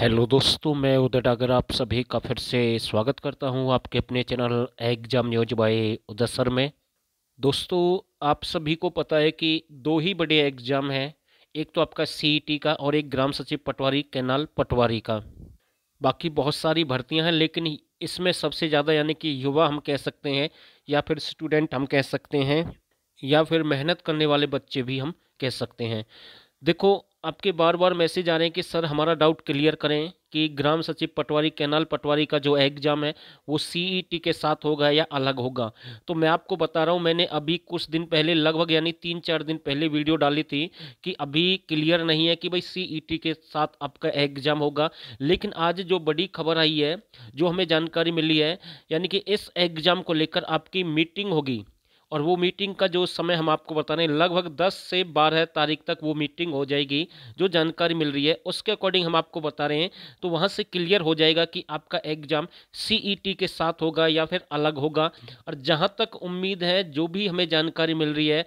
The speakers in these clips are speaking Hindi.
हेलो दोस्तों मैं उदय डागर आप सभी का फिर से स्वागत करता हूं आपके अपने चैनल एग्जाम न्यूज बाय उदसर में दोस्तों आप सभी को पता है कि दो ही बड़े एग्जाम हैं एक तो आपका सीईटी e का और एक ग्राम सचिव पटवारी कैनाल पटवारी का बाकी बहुत सारी भर्तियां हैं लेकिन इसमें सबसे ज़्यादा यानी कि युवा हम कह सकते हैं या फिर स्टूडेंट हम कह सकते हैं या फिर मेहनत करने वाले बच्चे भी हम कह सकते हैं देखो आपके बार बार मैसेज आ रहे हैं कि सर हमारा डाउट क्लियर करें कि ग्राम सचिव पटवारी कैनाल पटवारी का जो एग्ज़ाम है वो सीईटी e के साथ होगा या अलग होगा तो मैं आपको बता रहा हूँ मैंने अभी कुछ दिन पहले लगभग यानी तीन चार दिन पहले वीडियो डाली थी कि अभी क्लियर नहीं है कि भाई सीईटी e के साथ आपका एग्ज़ाम होगा लेकिन आज जो बड़ी खबर आई है जो हमें जानकारी मिली है यानी कि इस एग्ज़ाम को लेकर आपकी मीटिंग होगी और वो मीटिंग का जो समय हम आपको बता रहे हैं लगभग दस से बारह तारीख तक वो मीटिंग हो जाएगी जो जानकारी मिल रही है उसके अकॉर्डिंग हम आपको बता रहे हैं तो वहाँ से क्लियर हो जाएगा कि आपका एग्ज़ाम सी e के साथ होगा या फिर अलग होगा और जहाँ तक उम्मीद है जो भी हमें जानकारी मिल रही है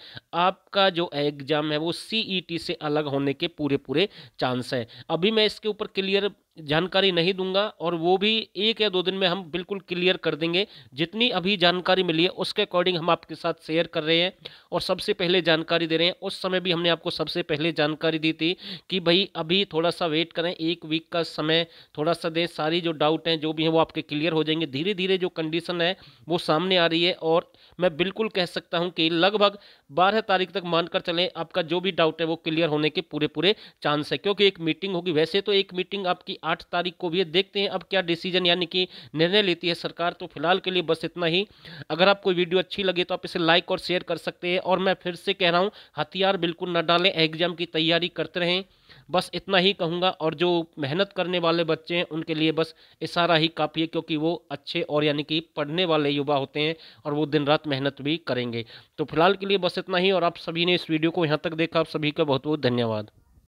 आपका जो एग्ज़ाम है वो सी e से अलग होने के पूरे पूरे चांस है अभी मैं इसके ऊपर क्लियर जानकारी नहीं दूंगा और वो भी एक या दो दिन में हम बिल्कुल क्लियर कर देंगे जितनी अभी जानकारी मिली है उसके अकॉर्डिंग हम आपके साथ शेयर कर रहे हैं और सबसे पहले जानकारी दे रहे हैं उस समय भी हमने आपको सबसे पहले जानकारी दी थी कि भाई अभी थोड़ा सा वेट करें एक वीक का समय थोड़ा सा दें सारी जो डाउट हैं जो भी हैं वो आपके क्लियर हो जाएंगे धीरे धीरे जो कंडीशन है वो सामने आ रही है और मैं बिल्कुल कह सकता हूँ कि लगभग बारह तारीख तक मानकर चलें आपका जो भी डाउट है वो क्लियर होने के पूरे पूरे चांस है क्योंकि एक मीटिंग होगी वैसे तो एक मीटिंग आपकी आठ तारीख को भी है देखते हैं अब क्या डिसीजन यानी कि निर्णय लेती है सरकार तो फिलहाल के लिए बस इतना ही अगर आपको वीडियो अच्छी लगे तो आप इसे लाइक और शेयर कर सकते हैं और मैं फिर से कह रहा हूँ हथियार बिल्कुल न डालें एग्जाम की तैयारी करते रहें बस इतना ही कहूँगा और जो मेहनत करने वाले बच्चे हैं उनके लिए बस इशारा ही काफ़ी है क्योंकि वो अच्छे और यानी कि पढ़ने वाले युवा होते हैं और वो दिन रात मेहनत भी करेंगे तो फिलहाल के लिए बस इतना ही और आप सभी ने इस वीडियो को यहाँ तक देखा आप सभी का बहुत बहुत धन्यवाद